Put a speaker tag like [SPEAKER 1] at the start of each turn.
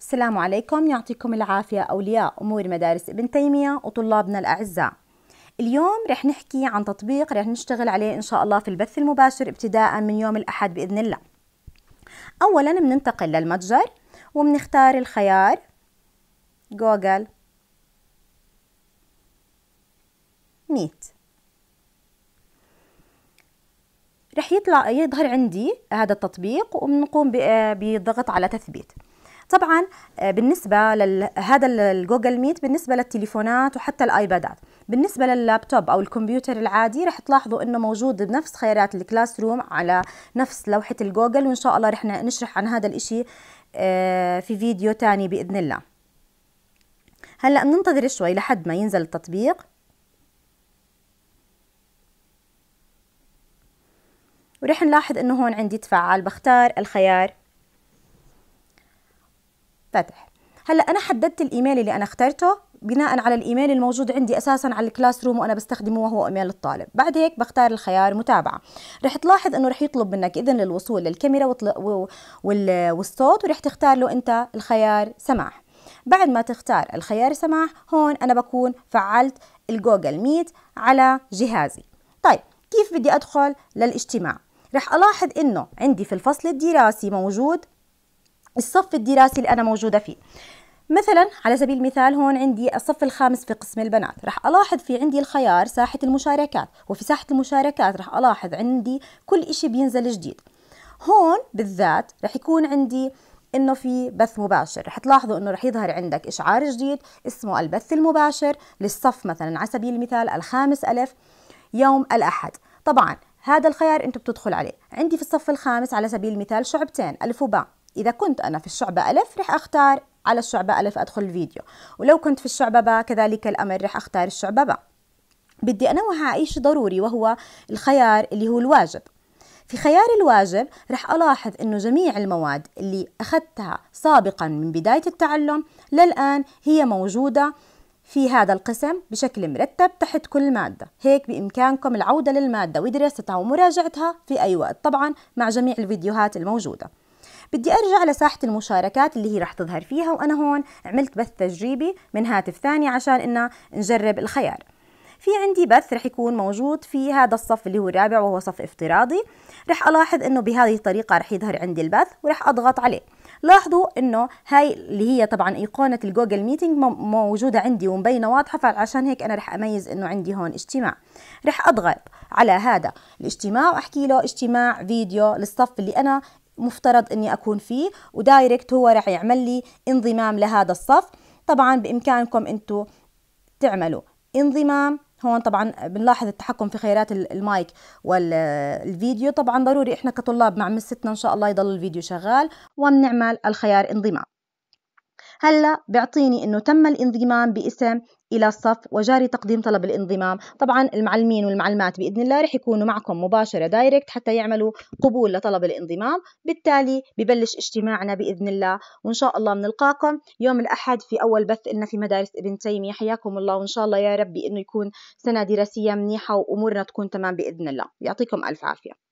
[SPEAKER 1] السلام عليكم يعطيكم العافية أولياء أمور مدارس ابن تيمية وطلابنا الأعزاء اليوم رح نحكي عن تطبيق رح نشتغل عليه إن شاء الله في البث المباشر ابتداء من يوم الأحد بإذن الله أولا بننتقل للمتجر وبنختار الخيار جوجل ميت رح يطلع يظهر عندي هذا التطبيق وبنقوم بضغط على تثبيت طبعا آه، بالنسبه لهذا الجوجل ميت بالنسبه للتليفونات وحتى الايبادات بالنسبه لللابتوب او الكمبيوتر العادي رح تلاحظوا انه موجود بنفس خيارات الكلاس روم على نفس لوحه الجوجل وان شاء الله رح نشرح عن هذا الاشي آه، في فيديو تاني باذن الله هلا بننتظر شوي لحد ما ينزل التطبيق ورح نلاحظ انه هون عندي تفعل بختار الخيار فتح هلا انا حددت الايميل اللي انا اخترته بناء على الايميل الموجود عندي اساسا على الكلاس روم وانا بستخدمه وهو ايميل الطالب بعد هيك بختار الخيار متابعه رح تلاحظ انه رح يطلب منك اذن للوصول للكاميرا والصوت ورح تختار له انت الخيار سماح بعد ما تختار الخيار سماح هون انا بكون فعلت الجوجل ميت على جهازي طيب كيف بدي ادخل للاجتماع رح الاحظ انه عندي في الفصل الدراسي موجود الصف الدراسي اللي أنا موجودة فيه مثلا على سبيل المثال هون عندي الصف الخامس في قسم البنات رح ألاحظ في عندي الخيار ساحة المشاركات وفي ساحة المشاركات رح ألاحظ عندي كل شيء بينزل جديد هون بالذات رح يكون عندي انه في بث مباشر رح تلاحظوا انه رح يظهر عندك اشعار جديد اسمه البث المباشر للصف مثلا على سبيل المثال الخامس ألف يوم الأحد طبعا هذا الخيار انتم بتدخل عليه عندي في الصف الخامس على سبيل المثال شعبتين ألف وباء إذا كنت أنا في الشعبة ألف رح أختار على الشعبة ألف أدخل الفيديو ولو كنت في الشعبة باء كذلك الأمر رح أختار الشعبة باء بدي أنوه على شيء ضروري وهو الخيار اللي هو الواجب في خيار الواجب رح ألاحظ أنه جميع المواد اللي أخذتها سابقا من بداية التعلم للآن هي موجودة في هذا القسم بشكل مرتب تحت كل مادة هيك بإمكانكم العودة للمادة ودراستها ومراجعتها في أي وقت طبعا مع جميع الفيديوهات الموجودة بدي ارجع لساحه المشاركات اللي هي رح تظهر فيها وانا هون عملت بث تجريبي من هاتف ثاني عشان انه نجرب الخيار في عندي بث رح يكون موجود في هذا الصف اللي هو الرابع وهو صف افتراضي رح ألاحظ أنه بهذه الطريقة رح يظهر عندي البث ورح أضغط عليه لاحظوا أنه هاي اللي هي طبعا أيقونة الجوجل ميتينج موجودة عندي ومبينة واضحة فعشان هيك أنا رح أميز أنه عندي هون اجتماع رح أضغط على هذا الاجتماع وأحكي له اجتماع فيديو للصف اللي أنا مفترض اني اكون فيه ودايركت هو راح يعمل لي انضمام لهذا الصف طبعا بامكانكم انتم تعملوا انضمام هون طبعا بنلاحظ التحكم في خيارات المايك والفيديو طبعا ضروري احنا كطلاب مع مستنا ان شاء الله يضل الفيديو شغال وبنعمل الخيار انضمام هلا بيعطيني انه تم الانضمام باسم الى الصف وجاري تقديم طلب الانضمام طبعا المعلمين والمعلمات باذن الله رح يكونوا معكم مباشره دايركت حتى يعملوا قبول لطلب الانضمام بالتالي ببلش اجتماعنا باذن الله وان شاء الله بنلقاكم يوم الاحد في اول بث لنا في مدارس ابن تيميه حياكم الله وان شاء الله يا رب انه يكون سنه دراسيه منيحه وامورنا تكون تمام باذن الله يعطيكم الف عافيه